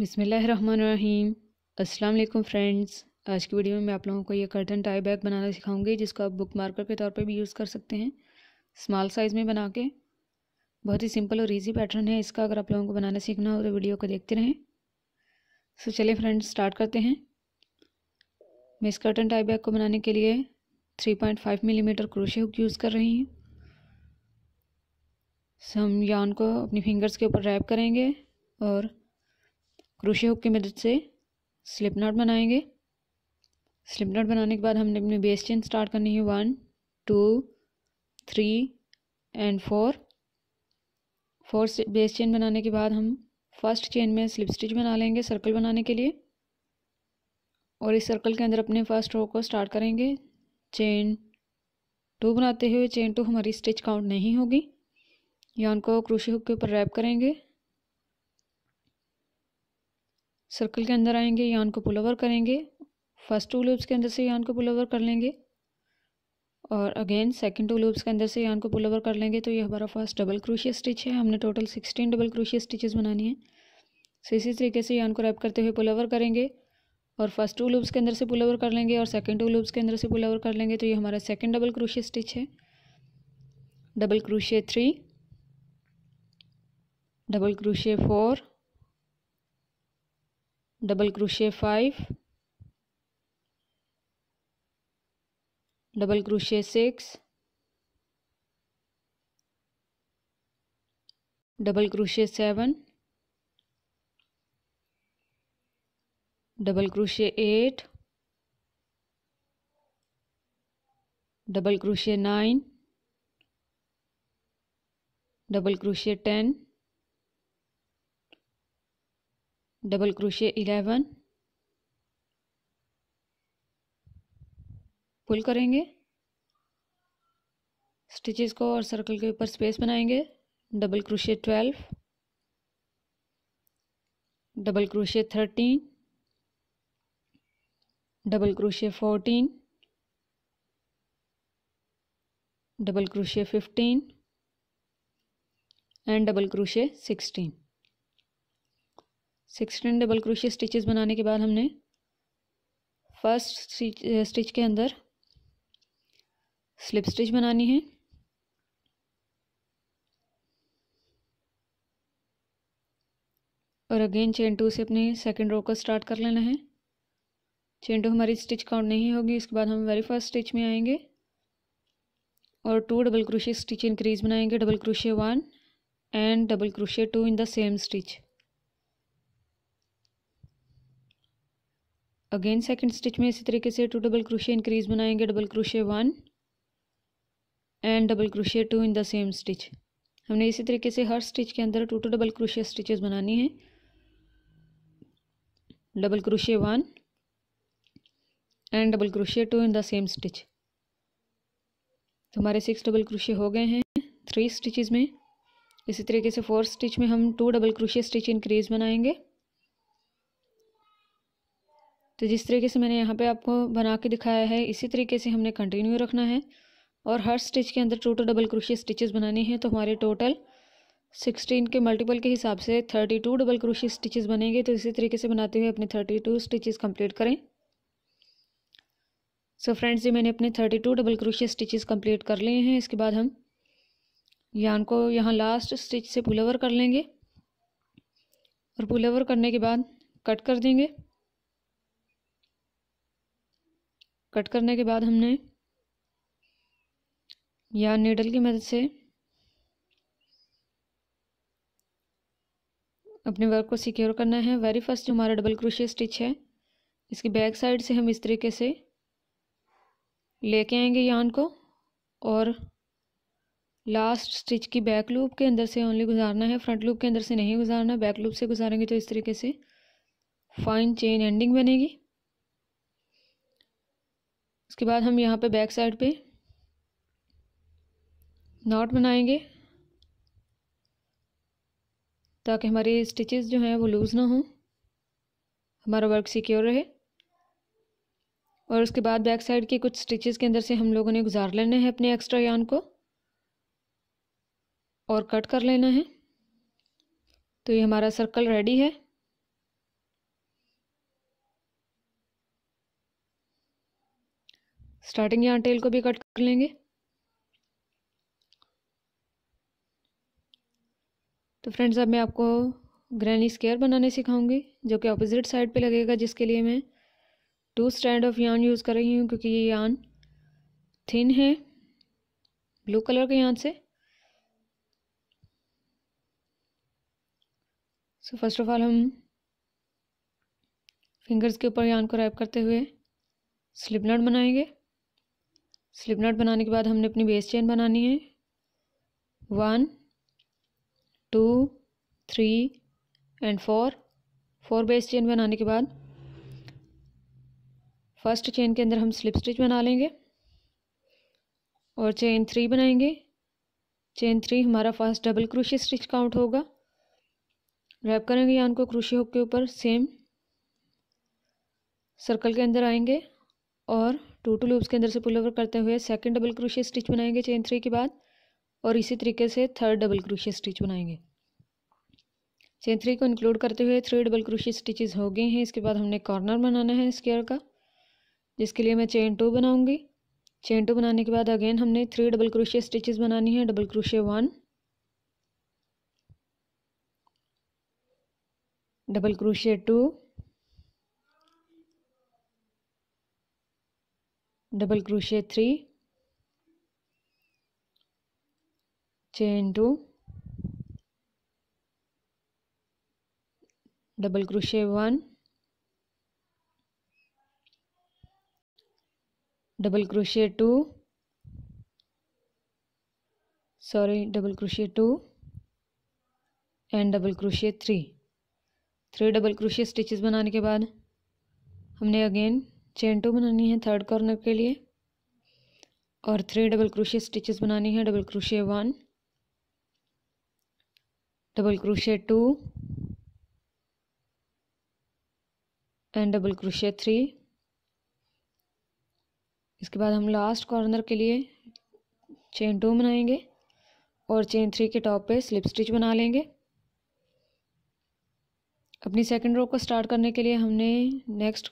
बिसमीम अस्सलाम फ्रेंड्स आज की वीडियो में मैं आप लोगों को ये कर्टन टाई बैग बनाना सिखाऊंगी जिसको आप बुक मार्कर के तौर पर भी यूज़ कर सकते हैं स्मॉल साइज़ में बना के बहुत ही सिंपल और इजी पैटर्न है इसका अगर आप लोगों को बनाना सीखना हो तो वीडियो को देखते रहें सो चलिए फ्रेंड्स स्टार्ट करते हैं मैं इस कर्टन टाई बैग को बनाने के लिए three point milli millimetre crochet hook use कर रही हूँ सो हम यान को अपनी फिंगर्स के ऊपर रैप करेंगे और क्रोशे हुक की मदद से स्लिप नॉट बनाएंगे स्लिप नॉट बनाने के बाद हमने अपनी बेस चेन स्टार्ट करनी है one two three and four four से बेस चेन बनाने के बाद हम फर्स्ट चेन में स्लिप स्टिच बना लेंगे सर्कल बनाने के लिए और इस सर्कल के अंदर अपने फर्स्ट रो को स्टार्ट करेंगे चेन टू बनाते हुए चेन टू हमारी स्टिच काउंट नहीं होगी या उनको क्रूशी हुक के ऊपर रैप करेंगे सर्कल के अंदर आएंगे यान को पुल ओवर करेंगे फर्स्ट टू लूप्स के अंदर से यान को पुल ओवर कर लेंगे और अगेन सेकंड टू लूप्स के अंदर से यान को पुल ओवर कर लेंगे तो ये हमारा फर्स्ट डबल क्रोशिया स्टिच है हमने total sixteen double crochet stitches बनानी है सो तो इसी तरीके से यान को रैप करते हुए पुल ओवर करेंगे और फर्स्ट टू लूप्स के अंदर से पुल ओवर कर लेंगे और सेकेंड टू लूप्स के अंदर से पुल ओवर कर लेंगे तो ये हमारा सेकेंड डबल क्रोशिया स्टिच है double crochet three double crochet four double crochet five double crochet six double crochet seven double crochet eight double crochet nine double crochet ten double crochet eleven pull करेंगे stitches को और circle के ऊपर space बनाएंगे double crochet twelve double crochet thirteen double crochet fourteen double crochet fifteen and double crochet sixteen sixteen double crochet stitches बनाने के बाद हमने फर्स्ट स्टिच के अंदर स्लिप स्टिच बनानी है और अगेन चेन टू से अपने सेकंड रो को स्टार्ट कर लेना है चेन टू हमारी स्टिच काउंट नहीं होगी इसके बाद हम वेरी फर्स्ट स्टिच में आएंगे और two double crochet stitch increase बनाएंगे double crochet one and double crochet two in the same stitch again second stitch में इसी तरीके से टू डबल क्रोशे इंक्रीज बनाएंगे double crochet one and double crochet two in the same stitch हमने इसी तरीके से हर स्टिच के अंदर two two double crochet stitches बनानी है double crochet one and double crochet two in the same stitch तो हमारे सिक्स डबल क्रोशे हो गए हैं थ्री स्टिचेस में इसी तरीके से फोर स्टिच में हम two double crochet stitch increase बनाएंगे तो जिस तरीके से मैंने यहाँ पे आपको बना के दिखाया है इसी तरीके से हमने कंटिन्यू रखना है और हर स्टिच के अंदर टोटल डबल क्रोशिया स्टिचेस बनानी हैं तो हमारे टोटल सिक्सटीन के मल्टीपल के हिसाब से thirty two double crochet stitches बनेंगे तो इसी तरीके से बनाते हुए अपने थर्टी टू स्टिचेज़ कम्प्लीट करें सो so फ्रेंड्स ये मैंने अपने thirty two double crochet stitches complete कर लिए हैं इसके बाद हम यान को यहाँ लास्ट स्टिच से पुल ओवर कर लेंगे और पुल ओवर करने के बाद कट कर देंगे कट करने के बाद हमने या नीडल की मदद से अपने वर्क को सिक्योर करना है वेरी फर्स्ट जो हमारा डबल क्रोशिया स्टिच है इसकी बैक साइड से हम इस तरीके से लेके आएंगे यान को और लास्ट स्टिच की बैक लूप के अंदर से ओनली गुजारना है फ्रंट लूप के अंदर से नहीं गुजारना बैक लूप से गुजारेंगे तो इस तरीके से फाइन चेन एंडिंग बनेगी उसके बाद हम यहाँ पे बैक साइड पे नॉट बनाएंगे ताकि हमारे स्टिचेस जो हैं वो लूज़ ना हों हमारा वर्क सिक्योर रहे और उसके बाद बैक साइड के कुछ स्टिचेस के अंदर से हम लोगों ने गुजार लेना है अपने एक्स्ट्रा यान को और कट कर लेना है तो ये हमारा सर्कल रेडी है स्टार्टिंग यहाँ टेल को भी कट कर लेंगे तो फ्रेंड्स अब मैं आपको ग्रैनी स्केयर बनाने सिखाऊंगी जो कि अपोजिट साइड पे लगेगा जिसके लिए मैं two strand of yarn use कर रही हूँ क्योंकि ये यान थिन है ब्लू कलर के यान से सो फर्स्ट ऑफ ऑल हम फिंगर्स के ऊपर यान को रैप करते हुए स्लिप नट बनाएंगे स्लिप नॉट बनाने के बाद हमने अपनी बेस चेन बनानी है one two three and four four base chain बनाने के बाद फर्स्ट चेन के अंदर हम स्लिप स्टिच बना लेंगे और चेन थ्री बनाएंगे चेन थ्री हमारा first double crochet stitch count होगा रैप करेंगे यान को क्रोशिया हुक के ऊपर सेम सर्कल के अंदर आएंगे और टू टू लूप्स के अंदर से पुल ओवर करते हुए सेकंड डबल क्रोशिया स्टिच बनाएंगे चेन थ्री के बाद और इसी तरीके से थर्ड डबल क्रोशिया स्टिच बनाएंगे चेन थ्री को इंक्लूड करते हुए थ्री डबल क्रोशिया स्टिचेस हो गए हैं इसके बाद हमने कॉर्नर बनाना है स्केयर का जिसके लिए मैं चेन टू बनाऊँगी चेन टू बनाने के बाद अगेन हमने थ्री डबल क्रोशिया स्टिचेज बनानी है double crochet one double crochet two double crochet three chain two double crochet one double crochet two sorry double crochet two and double crochet three three double crochet stitches बनाने के बाद हमने again chain to बनानी है third corner के लिए और three double crochet stitches बनानी है double crochet one double crochet two and double crochet three इसके बाद हम लास्ट कॉर्नर के लिए चेन टू बनाएंगे और चेन थ्री के टॉप पे स्लिप स्टिच बना लेंगे अपनी सेकंड रो को स्टार्ट करने के लिए हमने नेक्स्ट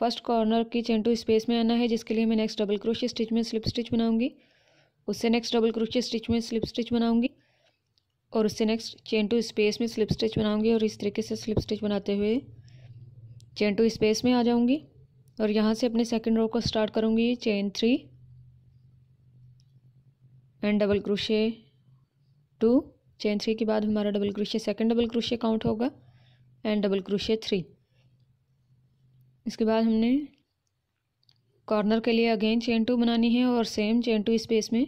फर्स्ट कॉर्नर की चेन टू स्पेस में आना है जिसके लिए मैं नेक्स्ट डबल क्रोशिया स्टिच में स्लिप स्टिच बनाऊंगी उससे नेक्स्ट डबल क्रोशिया स्टिच में स्लिप स्टिच बनाऊंगी और उससे नेक्स्ट चेन टू स्पेस में स्लिप स्टिच बनाऊंगी और इस तरीके से स्लिप स्टिच बनाते हुए चेन टू स्पेस में आ जाऊंगी और यहाँ से अपने सेकेंड रो को स्टार्ट करूँगी chain three and double crochet two chain three के बाद हमारा double crochet second double crochet count होगा एंड डबल क्रोशे थ्री इसके बाद हमने कॉर्नर के लिए अगेन चेन टू बनानी है और सेम चेन टू स्पेस में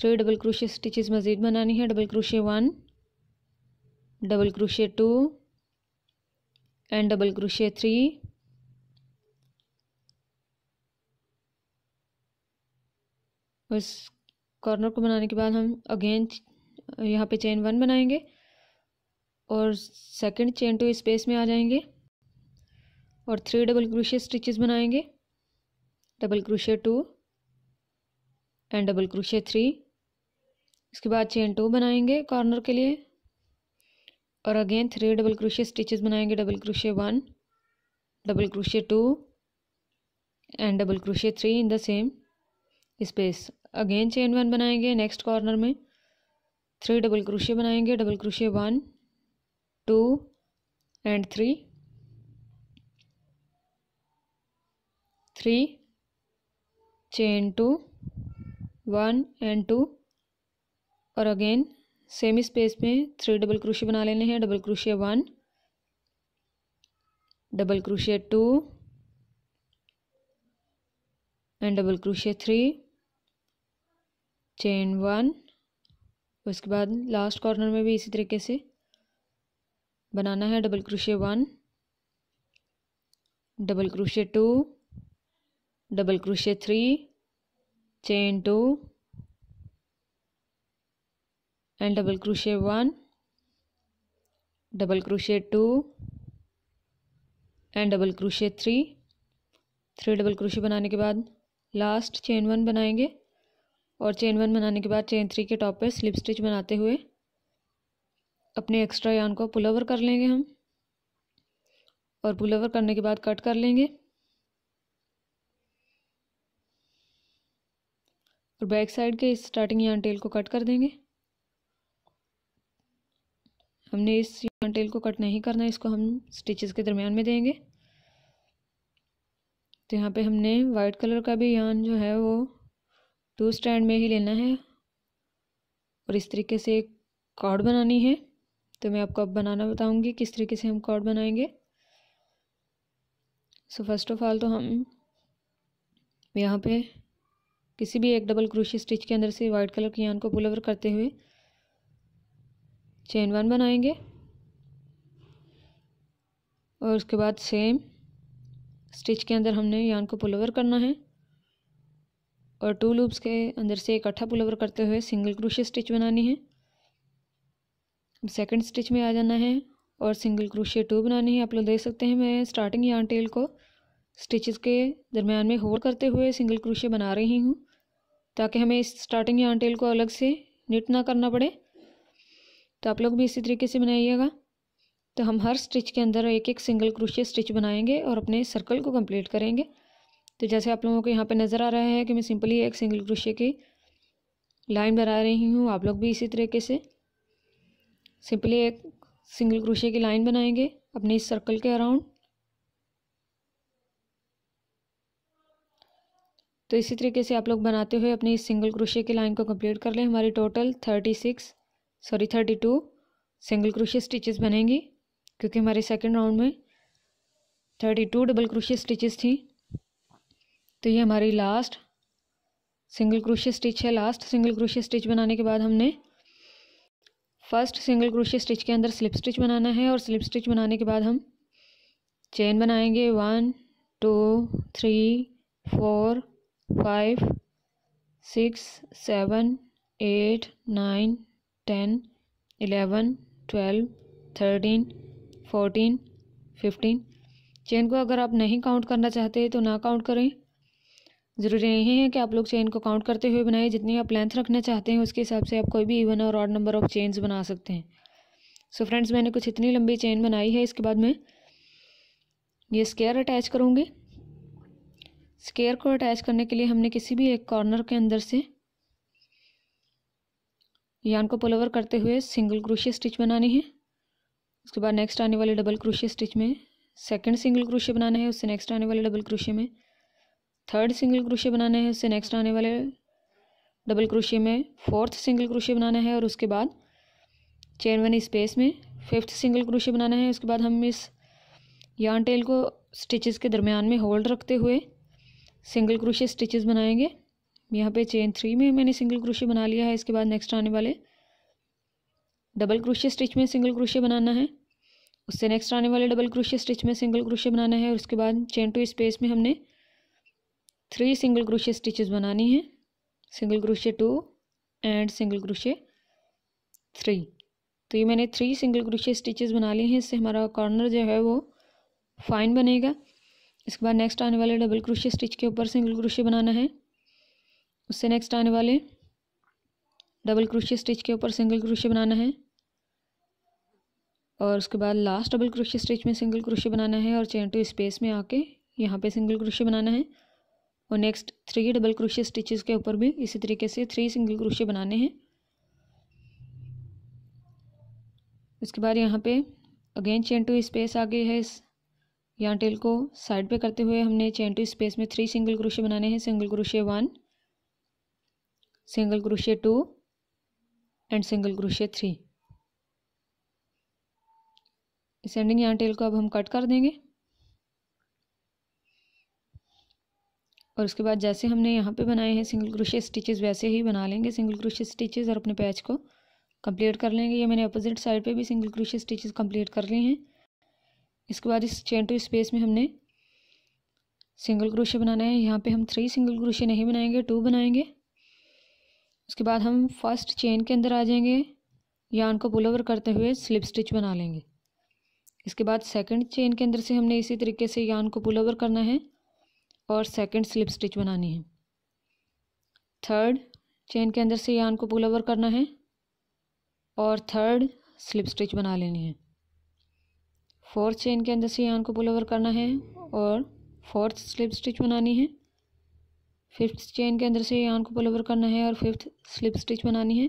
थ्री डबल क्रोशे स्टिचेस मज़ीद बनानी है double crochet one double crochet two and double crochet three इस कॉर्नर को बनाने के बाद हम अगेन यहाँ पे चेन वन बनाएंगे और सेकंड चेन टू स्पेस में आ जाएंगे और थ्री डबल क्रोशिया स्टिचेस बनाएंगे double crochet two and double crochet three इसके बाद चेन टू बनाएंगे कॉर्नर के लिए और again three double crochet stitches बनाएंगे double crochet one double crochet two and double crochet three in the same space again chain one बनाएंगे next corner में three double crochet बनाएंगे double crochet one two and three three chain two one and two और again same space में three double crochet बना लेने हैं double crochet one double crochet two and double crochet three chain one उसके बाद last corner में भी इसी तरीके से बनाना है double crochet one double crochet two double crochet three chain two and double crochet one double crochet two and double crochet three three double crochet बनाने के बाद लास्ट चेन वन बनाएंगे और चेन वन बनाने के बाद चेन थ्री के top पर स्लिप स्टिच बनाते हुए अपने एक्स्ट्रा यान को पुल ओवर कर लेंगे हम और पुल ओवर करने के बाद कट कर लेंगे और बैक साइड के स्टार्टिंग यहाँ टेल को कट कर देंगे हमने इस यहाँ टेल को कट नहीं करना इसको हम स्टिचेस के दरमियान में देंगे तो यहाँ पे हमने वाइट कलर का भी यान जो है वो टू स्टैंड में ही लेना है और इस तरीके से एक कॉर्ड बनानी है तो मैं आपको अब बनाना बताऊंगी किस तरीके से हम कॉर्ड बनाएंगे सो फर्स्ट ऑफ ऑल तो हम यहाँ पे किसी भी एक डबल क्रोशी स्टिच के अंदर से वाइट कलर की यान को पुल ओवर करते हुए चेन वन बनाएंगे और उसके बाद सेम स्टिच के अंदर हमने यान को पुल ओवर करना है और टू लूप्स के अंदर से इकट्ठा पुल ओवर करते हुए सिंगल क्रोशी स्टिच बनानी है अब सेकेंड स्टिच में आ जाना है और सिंगल क्रोशिया टू बनानी है आप लोग देख सकते हैं मैं स्टार्टिंग यान टेल को स्टिचेस के दरमियान में होल्ड करते हुए सिंगल क्रोशिया बना रही हूँ ताकि हमें इस स्टार्टिंग यहाँ टेल को अलग से निट ना करना पड़े तो आप लोग भी इसी तरीके से बनाइएगा तो हम हर स्टिच के अंदर एक एक सिंगल क्रोशिया स्टिच बनाएंगे और अपने सर्कल को कंप्लीट करेंगे तो जैसे आप लोगों को यहाँ पे नज़र आ रहा है कि मैं सिंपली एक सिंगल क्रोशिया की लाइन बना रही हूँ आप लोग भी इसी तरीके से सिंपली एक सिंगल क्रोशिया की लाइन बनाएंगे अपने इस सर्कल के अराउंड तो इसी तरीके से आप लोग बनाते हुए अपनी सिंगल क्रोशिया की लाइन को कंप्लीट कर लें हमारी total thirty six sorry thirty two single crochet stitches बनेंगी क्योंकि हमारे सेकंड राउंड में thirty two double crochet stitches थी तो ये हमारी लास्ट सिंगल क्रोशिया स्टिच है लास्ट सिंगल क्रोशिया स्टिच बनाने के बाद हमने फर्स्ट सिंगल क्रोशिया स्टिच के अंदर स्लिप स्टिच बनाना है और स्लिप स्टिच बनाने के बाद हम चेन बनाएंगे one two three four five six seven eight nine ten eleven twelve thirteen fourteen fifteen chain को अगर आप नहीं काउंट करना चाहते तो ना काउंट करें ज़रूरी नहीं है कि आप लोग चेन को काउंट करते हुए बनाएं जितनी आप लेंथ रखना चाहते हैं उसके हिसाब से आप कोई भी इवन और ऑड नंबर ऑफ चेन्स बना सकते हैं सो so फ्रेंड्स मैंने कुछ इतनी लंबी चेन बनाई है इसके बाद मैं ये स्केयर अटैच करूँगी स्केयर को अटैच करने के लिए हमने किसी भी एक कॉर्नर के अंदर से यान को पुल ओवर करते हुए सिंगल क्रोशिया स्टिच बनानी है उसके बाद नेक्स्ट आने वाले डबल क्रोशिया स्टिच में सेकंड सिंगल क्रोशिया बनाना है उससे नेक्स्ट आने वाले डबल क्रोशिया में थर्ड सिंगल क्रोशिया बनाना है उससे नेक्स्ट आने वाले डबल क्रोशिया में फोर्थ सिंगल क्रोशिया बनाना है और उसके बाद चेन वन स्पेस में फिफ्थ सिंगल क्रोशिया बनाना है उसके बाद हम इस यान टेल को स्टिचेस के दरमियान में होल्ड रखते हुए सिंगल क्रोशे स्टिचेस बनाएंगे यहाँ पे चेन थ्री में मैंने सिंगल क्रोशे बना लिया है इसके बाद नेक्स्ट आने वाले डबल क्रोशे स्टिच में सिंगल क्रोशे बनाना है उससे नेक्स्ट आने वाले डबल क्रोशे स्टिच में सिंगल क्रोशे बनाना है और उसके बाद चेन टू स्पेस में हमने थ्री सिंगल क्रोशे स्टिचेस बनानी है single crochet two and single crochet three तो ये मैंने थ्री सिंगल क्रोशे स्टिचेस बना लिए हैं इससे हमारा कॉर्नर जो है वो फाइन बनेगा इसके बाद नेक्स्ट आने वाले डबल क्रोशिया स्टिच के ऊपर सिंगल क्रोशिया बनाना है उससे नेक्स्ट आने वाले डबल क्रोशिया स्टिच के ऊपर सिंगल क्रोशिया बनाना है और उसके बाद लास्ट डबल क्रोशिया स्टिच में सिंगल क्रोशिया बनाना है और चेन टू स्पेस में आके यहाँ पे सिंगल क्रोशिया बनाना है और next three double crochet stitches के ऊपर भी इसी तरीके से थ्री सिंगल क्रोशिया बनाने हैं उसके बाद यहाँ पे अगेन चेन टू स्पेस आ गई है इस यहाँ टेल को साइड पे करते हुए हमने चेन टू स्पेस में थ्री सिंगल क्रोशे बनाने हैं single crochet one single crochet two and single crochet three सेंडिंग यहाँ टेल को अब हम कट कर देंगे और उसके बाद जैसे हमने यहाँ पे बनाए हैं सिंगल क्रोशे स्टिचेस वैसे ही बना लेंगे सिंगल क्रोशे स्टिचेस और अपने पैच को कंप्लीट कर लेंगे ये मैंने अपोजिट साइड पे भी सिंगल क्रोशे स्टिचेस कंप्लीट कर लिए हैं इसके बाद इस चेन टू स्पेस में हमने सिंगल क्रोशे बनाना है यहाँ पे हम थ्री सिंगल क्रोशे नहीं बनाएंगे टू बनाएंगे उसके बाद हम फर्स्ट चेन के अंदर आ जाएंगे यान को पुल ओवर करते हुए स्लिप स्टिच बना लेंगे इसके बाद सेकंड चेन के अंदर से हमने इसी तरीके से यान को पुल ओवर करना है और सेकंड स्लिप स्टिच बनानी है थर्ड चेन के अंदर से यान को पुल ओवर करना है और थर्ड स्लिप स्टिच बना लेनी है फोर्थ चेन के अंदर से यान को पुल ओवर करना है और फोर्थ स्लिप स्टिच बनानी है फिफ्थ चेन के अंदर से यान को पुल ओवर करना है और फिफ्थ स्लिप स्टिच बनानी है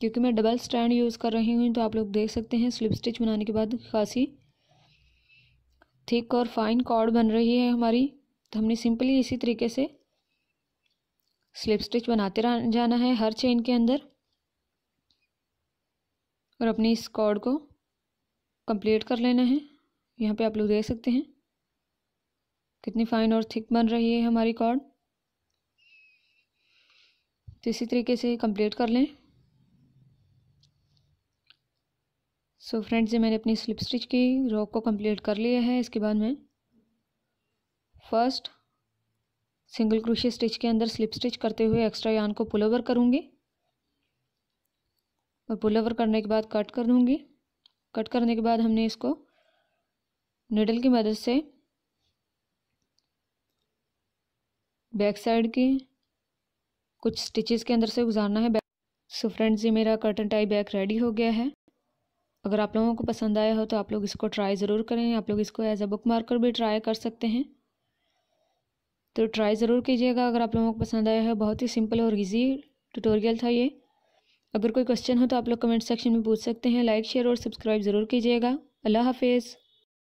क्योंकि मैं डबल स्टैंड यूज़ कर रही हूँ तो आप लोग देख सकते हैं स्लिप स्टिच बनाने के बाद खासी थिक और फाइन कॉर्ड बन रही है हमारी तो हमने सिंपली इसी तरीके से स्लिप स्टिच बनाते जाना है हर चेन के अंदर और अपनी इस कॉर्ड को कंप्लीट कर लेना है यहाँ पे आप लोग देख सकते हैं कितनी फाइन और थिक बन रही है हमारी कॉर्ड तो इसी तरीके से कंप्लीट कर लें सो फ्रेंड्स ये मैंने अपनी स्लिप स्टिच की रॉक को कंप्लीट कर लिया है इसके बाद मैं फर्स्ट सिंगल क्रोशिया स्टिच के अंदर स्लिप स्टिच करते हुए एक्स्ट्रा यान को पुल ओवर करूँगी और पुल ओवर करने के बाद कट कर दूँगी कट करने के बाद हमने इसको निडल की मदद से बैक साइड की कुछ स्टिचेस के अंदर से गुजारना है सो फ्रेंड्स ये मेरा कर्टन टाई बैग रेडी हो गया है अगर आप लोगों को पसंद आया हो तो आप लोग इसको ट्राई ज़रूर करें आप लोग इसको एज अ बुक मार्कर भी ट्राई कर सकते हैं तो ट्राई ज़रूर कीजिएगा अगर आप लोगों को पसंद आया है बहुत ही सिंपल और ईजी ट्यूटोरियल था ये अगर कोई क्वेश्चन हो तो आप लोग कमेंट सेक्शन में पूछ सकते हैं लाइक शेयर और सब्सक्राइब ज़रूर कीजिएगा अल्लाह हाफिज़